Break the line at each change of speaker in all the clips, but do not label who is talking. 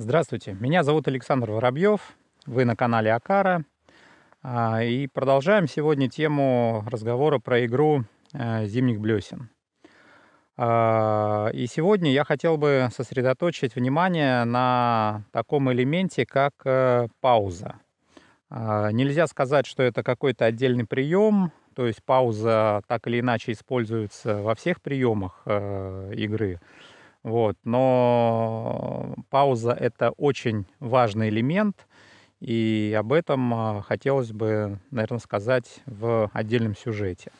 Здравствуйте, меня зовут Александр Воробьев, вы на канале Акара. А, и продолжаем сегодня тему разговора про игру э, зимних блесен. А, и сегодня я хотел бы сосредоточить внимание на таком элементе, как э, пауза. А, нельзя сказать, что это какой-то отдельный прием, то есть пауза так или иначе используется во всех приемах э, игры. Вот. Но пауза – это очень важный элемент, и об этом а, хотелось бы, наверное, сказать в отдельном сюжете.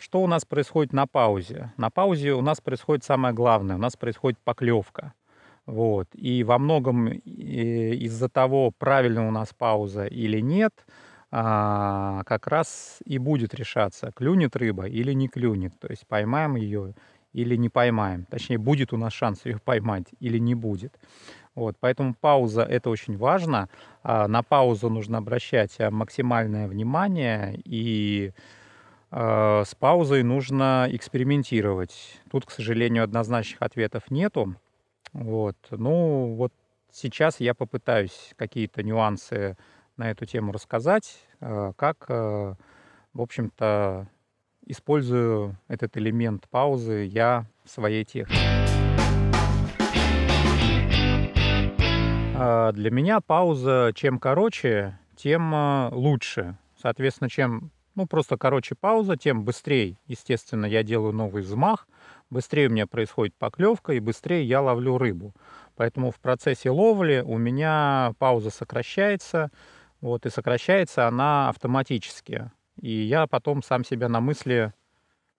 Что у нас происходит на паузе? На паузе у нас происходит самое главное, у нас происходит поклевка. Вот. И во многом э, из-за того, правильно у нас пауза или нет, а, как раз и будет решаться, клюнет рыба или не клюнет. То есть поймаем ее или не поймаем. Точнее, будет у нас шанс ее поймать или не будет. Вот, поэтому пауза – это очень важно. А, на паузу нужно обращать а, максимальное внимание, и а, с паузой нужно экспериментировать. Тут, к сожалению, однозначных ответов нету. Вот. Ну, вот сейчас я попытаюсь какие-то нюансы на эту тему рассказать, как, в общем-то, использую этот элемент паузы я в своей технике. А, для меня пауза чем короче, тем а, лучше. Соответственно, чем ну, просто короче пауза, тем быстрее, естественно, я делаю новый взмах, быстрее у меня происходит поклевка и быстрее я ловлю рыбу. Поэтому в процессе ловли у меня пауза сокращается, вот, и сокращается она автоматически. И я потом сам себя на мысли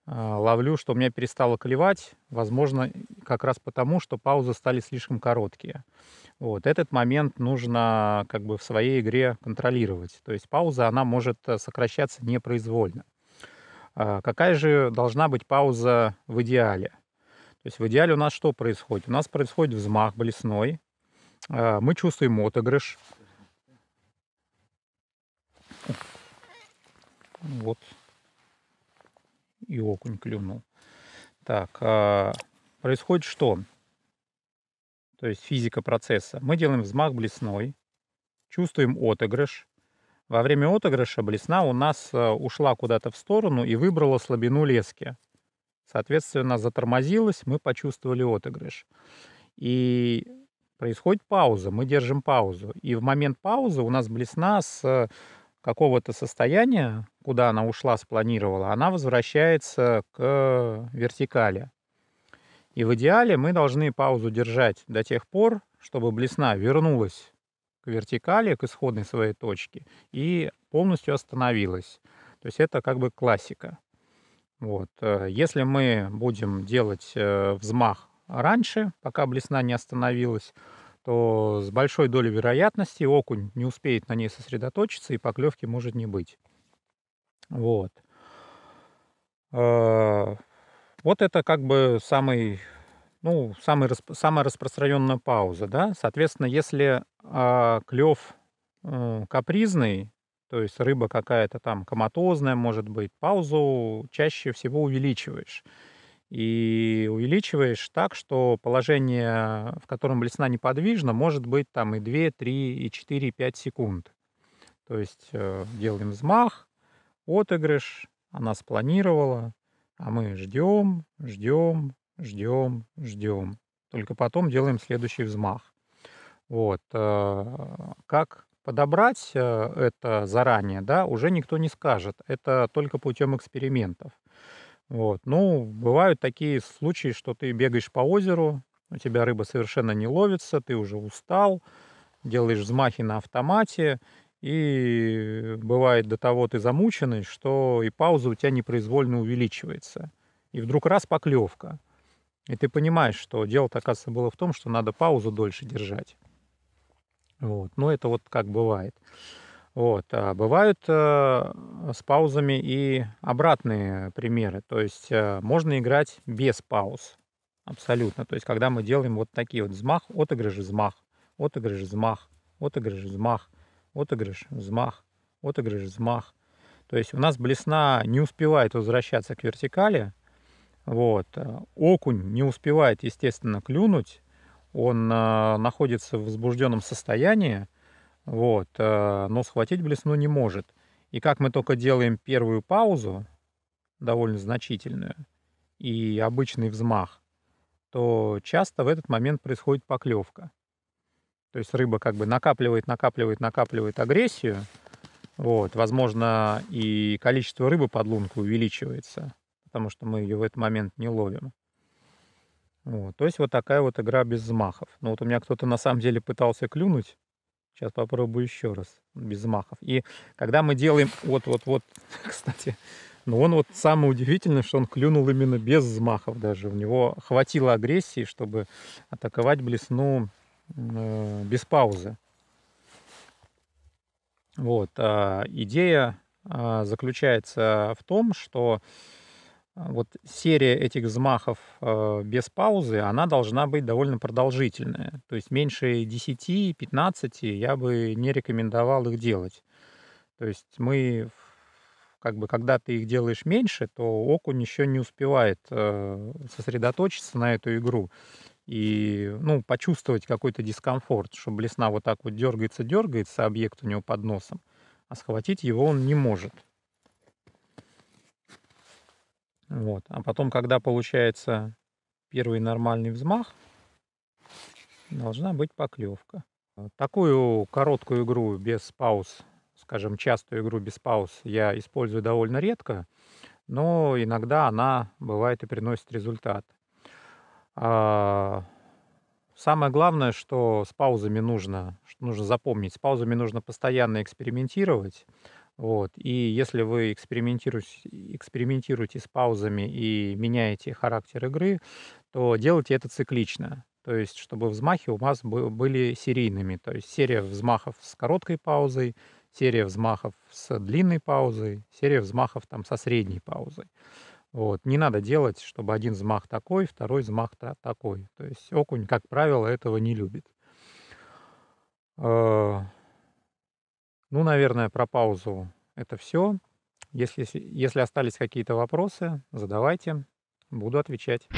а, ловлю, что у меня перестало клевать, возможно, как раз потому, что паузы стали слишком короткие. Вот этот момент нужно как бы в своей игре контролировать. То есть пауза, она может э, сокращаться непроизвольно. А какая же должна быть пауза в идеале? То есть в идеале у нас что происходит? У нас происходит взмах блесной, а, мы чувствуем отыгрыш. Вот. И окунь клюнул. Так, а происходит что? То есть физика процесса. Мы делаем взмах блесной, чувствуем отыгрыш. Во время отыгрыша блесна у нас э, ушла куда-то в сторону и выбрала слабину лески. Соответственно, затормозилась, мы почувствовали отыгрыш. И происходит пауза, мы держим паузу. И в момент паузы у нас блесна с э, какого-то состояния куда она ушла, спланировала, она возвращается к э, вертикали. И в идеале мы должны паузу держать до тех пор, чтобы блесна вернулась к вертикали, к исходной своей точке, и полностью остановилась. То есть это как бы классика. Вот. Э, если мы будем делать э, взмах раньше, пока блесна не остановилась, то с большой долей вероятности окунь не успеет на ней сосредоточиться, и поклевки может не быть. Вот. А, вот это как бы самый, ну, самый, самая распространенная пауза, да. Соответственно, если а, клев капризный, то есть рыба какая-то там коматозная, может быть, паузу чаще всего увеличиваешь. И увеличиваешь так, что положение, в котором блесна неподвижна, может быть там и 2, 3, и 4, и 5 секунд. То есть э, делаем взмах, отыгрыш, она спланировала, а мы ждем, ждем, ждем, ждем. Только потом делаем следующий взмах. Вот. Э, как подобрать э, это заранее, да, уже никто не скажет. Это только путем экспериментов. Вот. Ну, бывают такие случаи, что ты бегаешь по озеру, у тебя рыба совершенно не ловится, ты уже устал, делаешь взмахи на автомате, и бывает до того ты замученный, что и пауза у тебя непроизвольно увеличивается. И вдруг раз поклевка. И ты понимаешь, что дело-то, оказывается, было в том, что надо паузу дольше держать. Вот. Но это вот как бывает. Вот. А бывают э, с паузами и обратные примеры. То есть э, можно играть без пауз. Абсолютно. То есть когда мы делаем вот такие вот взмах, отыгрыш, взмах, отыгрыш, взмах, отыгрыш, взмах отыгрыш, взмах, отыгрыш, взмах. То есть у нас блесна не успевает возвращаться к вертикали, вот. Окунь не успевает, естественно, клюнуть, он э, находится в возбужденном состоянии, вот, э, но схватить блесну не может. И как мы только делаем первую паузу, довольно значительную, и обычный взмах, то часто в этот момент происходит поклевка. То есть рыба как бы накапливает, накапливает, накапливает агрессию. Вот, возможно, и количество рыбы под лунку увеличивается, потому что мы ее в этот момент не ловим. Вот, то есть вот такая вот игра без взмахов. Ну вот у меня кто-то на самом деле пытался клюнуть. Сейчас попробую еще раз без взмахов. И когда мы делаем вот-вот-вот, кстати, но ну он вот самое удивительное, что он клюнул именно без взмахов даже. У него хватило агрессии, чтобы атаковать блесну Э, без паузы. Вот, а, идея а, заключается в том, что а, вот серия этих взмахов э, без паузы, она должна быть довольно продолжительная. То есть меньше 10-15 я бы не рекомендовал их делать. То есть мы, как бы, когда ты их делаешь меньше, то окунь еще не успевает э, сосредоточиться на эту игру и ну, почувствовать какой-то дискомфорт, что блесна вот так вот дергается, дергается, объект у него под носом, а схватить его он не может. Вот. А потом, когда получается первый нормальный взмах, должна быть поклевка. Такую короткую игру без пауз, скажем, частую игру без пауз я использую довольно редко, но иногда она бывает и приносит результат – а, самое главное, что с паузами нужно, что нужно запомнить, с паузами нужно постоянно экспериментировать. Вот. И если вы экспериментируете, экспериментируете с паузами и меняете характер игры, то делайте это циклично. То есть, чтобы взмахи у вас были серийными. То есть серия взмахов с короткой паузой, серия взмахов с длинной паузой, серия взмахов там, со средней паузой. Вот. Не надо делать, чтобы один взмах такой, второй взмах та- такой. То есть окунь, как правило, этого не любит. А, ну, наверное, про паузу это все. Если, если остались какие-то вопросы, задавайте, буду отвечать.